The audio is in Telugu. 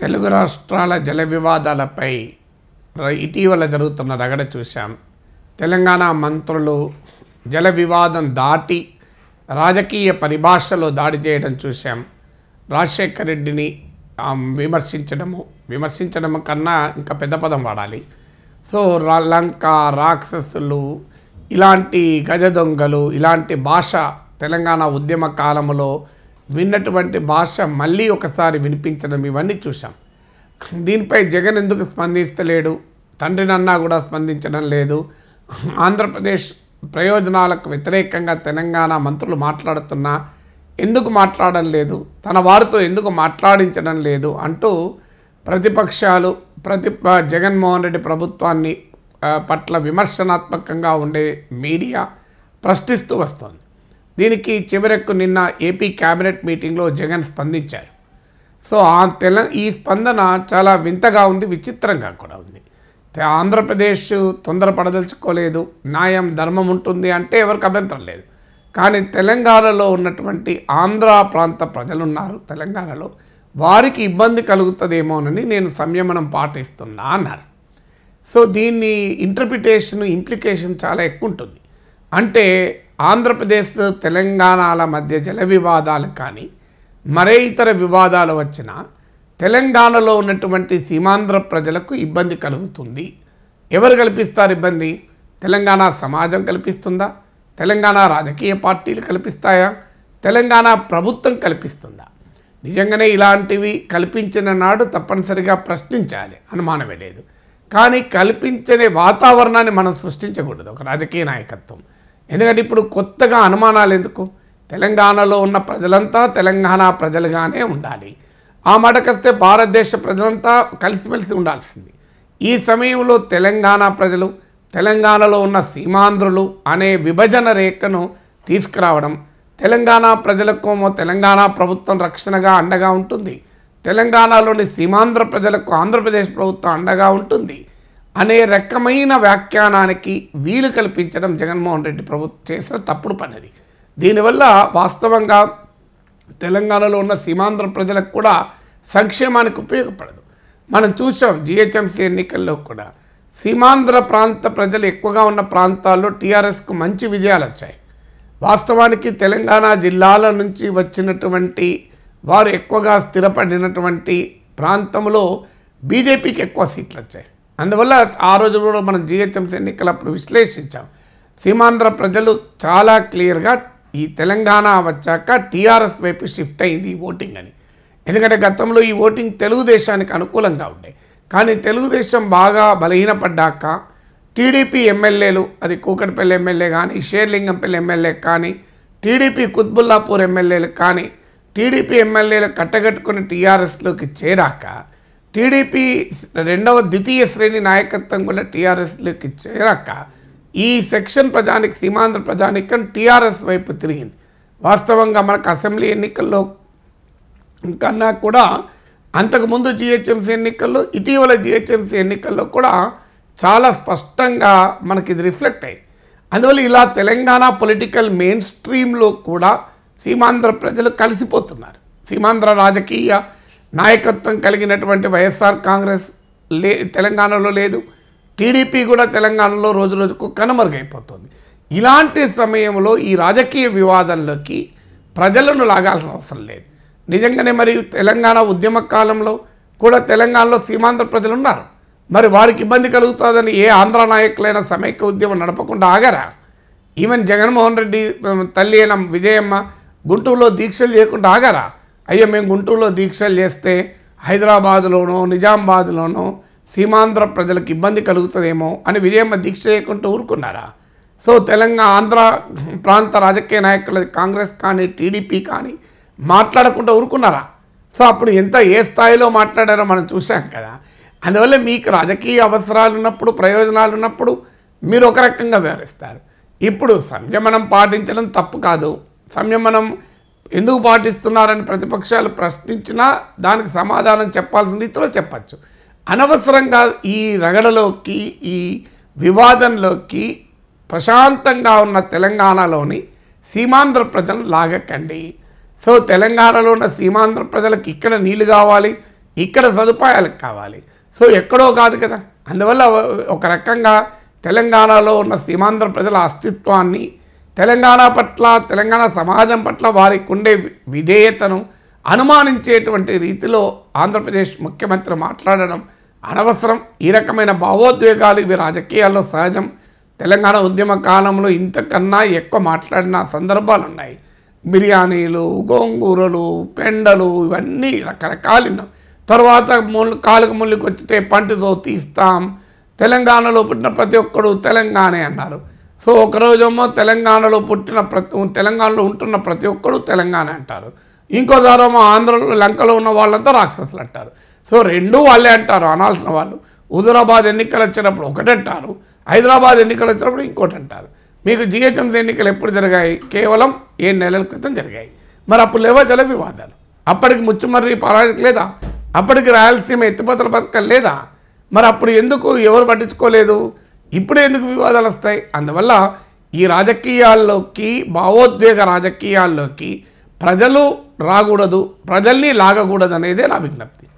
తెలుగు రాష్ట్రాల జల వివాదాలపై ఇటీవల జరుగుతున్న రగడ చూశాం తెలంగాణ మంత్రులు జల వివాదం దాటి రాజకీయ పరిభాషలో దాడి చేయడం చూశాం రాజశేఖర రెడ్డిని విమర్శించడము విమర్శించడం కన్నా ఇంకా పెద్ద పదం వాడాలి సో లంక రాక్షసులు ఇలాంటి గజ దొంగలు ఇలాంటి భాష తెలంగాణ ఉద్యమ కాలంలో విన్నటువంటి భాష మళ్ళీ ఒకసారి వినిపించడం ఇవన్నీ చూసాం దీనిపై జగన్ ఎందుకు స్పందిస్తలేడు తండ్రినన్నా కూడా స్పందించడం లేదు ఆంధ్రప్రదేశ్ ప్రయోజనాలకు వ్యతిరేకంగా తెలంగాణ మంత్రులు మాట్లాడుతున్నా ఎందుకు మాట్లాడడం లేదు తన వారితో ఎందుకు మాట్లాడించడం లేదు అంటూ ప్రతిపక్షాలు ప్రతి జగన్మోహన్ రెడ్డి ప్రభుత్వాన్ని పట్ల విమర్శనాత్మకంగా ఉండే మీడియా ప్రశ్నిస్తూ వస్తుంది దీనికి చివరకు నిన్న ఏపీ క్యాబినెట్ మీటింగ్లో జగన్ స్పందించారు సో ఆ తెల ఈ స్పందన చాలా వింతగా ఉంది విచిత్రంగా కూడా ఉంది ఆంధ్రప్రదేశ్ తొందరపడదలుచుకోలేదు న్యాయం ధర్మం ఉంటుంది అంటే ఎవరికి అభ్యంతరం లేదు కానీ తెలంగాణలో ఉన్నటువంటి ఆంధ్ర ప్రాంత ప్రజలున్నారు తెలంగాణలో వారికి ఇబ్బంది కలుగుతుందేమోనని నేను సంయమనం పాటిస్తున్నా అన్నారు సో దీన్ని ఇంటర్ప్రిటేషన్ ఇంప్లికేషన్ చాలా ఎక్కువ ఉంటుంది అంటే ఆంధ్రప్రదేశ్ తెలంగాణల మధ్య జల వివాదాలు కానీ మరే ఇతర వివాదాలు వచ్చినా తెలంగాణలో ఉన్నటువంటి సీమాంధ్ర ప్రజలకు ఇబ్బంది కలుగుతుంది ఎవరు కల్పిస్తారు ఇబ్బంది తెలంగాణ సమాజం కల్పిస్తుందా తెలంగాణ రాజకీయ పార్టీలు కల్పిస్తాయా తెలంగాణ ప్రభుత్వం కల్పిస్తుందా నిజంగానే ఇలాంటివి కల్పించిన నాడు తప్పనిసరిగా ప్రశ్నించాలి అనుమానమే లేదు కానీ కల్పించని వాతావరణాన్ని మనం సృష్టించకూడదు ఒక రాజకీయ నాయకత్వం ఎందుకంటే ఇప్పుడు కొత్తగా అనుమానాలు ఎందుకు తెలంగాణలో ఉన్న ప్రజలంతా తెలంగాణ ప్రజలుగానే ఉండాలి ఆ మాటకొస్తే భారతదేశ ప్రజలంతా కలిసిమెలిసి ఉండాల్సింది ఈ సమయంలో తెలంగాణ ప్రజలు తెలంగాణలో ఉన్న సీమాంధ్రులు అనే విభజన రేఖను తీసుకురావడం తెలంగాణ ప్రజలకు తెలంగాణ ప్రభుత్వం రక్షణగా అండగా ఉంటుంది తెలంగాణలోని సీమాంధ్ర ప్రజలకు ఆంధ్రప్రదేశ్ ప్రభుత్వం అండగా ఉంటుంది అనే రకమైన వ్యాఖ్యానానికి వీలు కల్పించడం జగన్మోహన్ రెడ్డి ప్రభుత్వం చేసిన తప్పుడు పనిది దీనివల్ల వాస్తవంగా తెలంగాణలో ఉన్న సీమాంధ్ర ప్రజలకు కూడా సంక్షేమానికి ఉపయోగపడదు మనం చూసాం జిహెచ్ఎంసీ ఎన్నికల్లో కూడా సీమాంధ్ర ప్రాంత ప్రజలు ఎక్కువగా ఉన్న ప్రాంతాల్లో టీఆర్ఎస్కు మంచి విజయాలు వచ్చాయి వాస్తవానికి తెలంగాణ జిల్లాల నుంచి వచ్చినటువంటి వారు ఎక్కువగా స్థిరపడినటువంటి ప్రాంతంలో బీజేపీకి ఎక్కువ సీట్లు వచ్చాయి అందువల్ల ఆ రోజు కూడా మనం జిహెచ్ఎంసీ ఎన్నికలప్పుడు విశ్లేషించాం సీమాంధ్ర ప్రజలు చాలా క్లియర్గా ఈ తెలంగాణ వచ్చాక టీఆర్ఎస్ వైపు షిఫ్ట్ అయింది ఈ ఓటింగ్ అని ఎందుకంటే గతంలో ఈ ఓటింగ్ తెలుగుదేశానికి అనుకూలంగా ఉండే కానీ తెలుగుదేశం బాగా బలహీనపడ్డాక టీడీపీ ఎమ్మెల్యేలు అది కూకట్పల్లి ఎమ్మెల్యే కానీ షేర్లింగంపల్లి ఎమ్మెల్యే కానీ టీడీపీ కుత్బుల్లాపూర్ ఎమ్మెల్యేలు కానీ టీడీపీ ఎమ్మెల్యేలు కట్టగట్టుకుని టీఆర్ఎస్లోకి చేరాక టీడీపీ రెండవ ద్వితీయ శ్రేణి నాయకత్వం కూడా టీఆర్ఎస్లోకి చేరాక ఈ సెక్షన్ ప్రజానికి సీమాంధ్ర ప్రజానికం టీఆర్ఎస్ వైపు తిరిగింది వాస్తవంగా మనకు అసెంబ్లీ ఎన్నికల్లో కన్నా కూడా అంతకుముందు జిహెచ్ఎంసీ ఎన్నికల్లో ఇటీవల జిహెచ్ఎంసీ ఎన్నికల్లో కూడా చాలా స్పష్టంగా మనకి ఇది రిఫ్లెక్ట్ అయ్యింది అందువల్ల ఇలా తెలంగాణ పొలిటికల్ మెయిన్ స్ట్రీమ్లో కూడా సీమాంధ్ర ప్రజలు కలిసిపోతున్నారు సీమాంధ్ర రాజకీయ నాయకత్వం కలిగినటువంటి వైఎస్ఆర్ కాంగ్రెస్ లే తెలంగాణలో లేదు టీడీపీ కూడా తెలంగాణలో రోజు రోజుకు కనుమరుగైపోతుంది ఇలాంటి సమయంలో ఈ రాజకీయ వివాదంలోకి ప్రజలను లాగాల్సిన అవసరం లేదు నిజంగానే మరి తెలంగాణ ఉద్యమ కాలంలో కూడా తెలంగాణలో సీమాంధ్ర ప్రజలు ఉన్నారు మరి వారికి ఇబ్బంది కలుగుతుందని ఏ ఆంధ్ర నాయకులైనా సమైక్య ఉద్యమం నడపకుండా ఆగరా ఈవెన్ జగన్మోహన్ రెడ్డి తల్లి అయిన విజయమ్మ గుంటూరులో దీక్షలు చేయకుండా ఆగారా అయ్యో మేము గుంటూరులో దీక్షలు చేస్తే హైదరాబాద్లోనో నిజామాబాద్లోనో సీమాంధ్ర ప్రజలకు ఇబ్బంది కలుగుతుందేమో అని విజయమ్మ దీక్ష చేయకుండా ఊరుకున్నారా సో తెలంగాణ ఆంధ్ర ప్రాంత రాజకీయ నాయకులు కాంగ్రెస్ కానీ టీడీపీ కానీ మాట్లాడకుండా ఊరుకున్నారా సో అప్పుడు ఎంత ఏ స్థాయిలో మాట్లాడారో మనం చూసాం కదా అందువల్ల మీకు రాజకీయ అవసరాలు ఉన్నప్పుడు ప్రయోజనాలు ఉన్నప్పుడు మీరు ఒక రకంగా వ్యవహరిస్తారు ఇప్పుడు సంయమనం పాటించడం తప్పు కాదు సంయమనం ఎందుకు పాటిస్తున్నారని ప్రతిపక్షాలు ప్రశ్నించినా దానికి సమాధానం చెప్పాల్సిన రీతిలో చెప్పచ్చు అనవసరంగా ఈ రగడలోకి ఈ వివాదంలోకి ప్రశాంతంగా ఉన్న తెలంగాణలోని సీమాంధ్ర ప్రజలు లాగకండి సో తెలంగాణలో ఉన్న సీమాంధ్ర ప్రజలకు ఇక్కడ నీళ్లు కావాలి ఇక్కడ సదుపాయాలు కావాలి సో ఎక్కడో కాదు కదా అందువల్ల ఒక రకంగా తెలంగాణలో ఉన్న సీమాంధ్ర ప్రజల అస్తిత్వాన్ని తెలంగాణ పట్ల తెలంగాణ సమాజం పట్ల వారికి ఉండే విధేయతను అనుమానించేటువంటి రీతిలో ఆంధ్రప్రదేశ్ ముఖ్యమంత్రి మాట్లాడడం అనవసరం ఈ రకమైన భావోద్వేగాలు ఇవి రాజకీయాల్లో సహజం తెలంగాణ ఉద్యమ కాలంలో ఇంతకన్నా ఎక్కువ మాట్లాడిన సందర్భాలు ఉన్నాయి బిర్యానీలు గోంగూరలు పెండలు ఇవన్నీ రకరకాలు తర్వాత ముళ్ళు కాలుకు ముళ్ళుకి వచ్చితే పంటతో తీస్తాం తెలంగాణలో పుట్టిన ప్రతి ఒక్కడు తెలంగాణ అన్నారు సో ఒకరోజేమో తెలంగాణలో పుట్టిన ప్రతి తెలంగాణలో ఉంటున్న ప్రతి ఒక్కరు తెలంగాణ అంటారు ఇంకో దారేమో ఆంధ్రలో లంకలో ఉన్న వాళ్ళంతా రాక్షసులు అంటారు సో రెండూ వాళ్ళే అంటారు అనాల్సిన వాళ్ళు హుజురాబాద్ ఎన్నికలు వచ్చినప్పుడు ఒకటి అంటారు హైదరాబాద్ ఎన్నికలు వచ్చినప్పుడు ఇంకోటి అంటారు మీకు జిహెచ్ఎంసీ ఎన్నికలు ఎప్పుడు జరిగాయి కేవలం ఏడు నెలల క్రితం జరిగాయి మరి అప్పుడు లేవో జల వివాదాలు అప్పటికి ముచ్చుమర్రి పరాజిక లేదా అప్పటికి రాయలసీమ ఎత్తిపోతల పథకం లేదా మరి అప్పుడు ఎందుకు ఎవరు పట్టించుకోలేదు ఇప్పుడు ఎందుకు వివాదాలు వస్తాయి అందువల్ల ఈ రాజకీయాల్లోకి భావోద్వేగ రాజకీయాల్లోకి ప్రజలు రాకూడదు ప్రజల్ని లాగకూడదు అనేదే నా విజ్ఞప్తి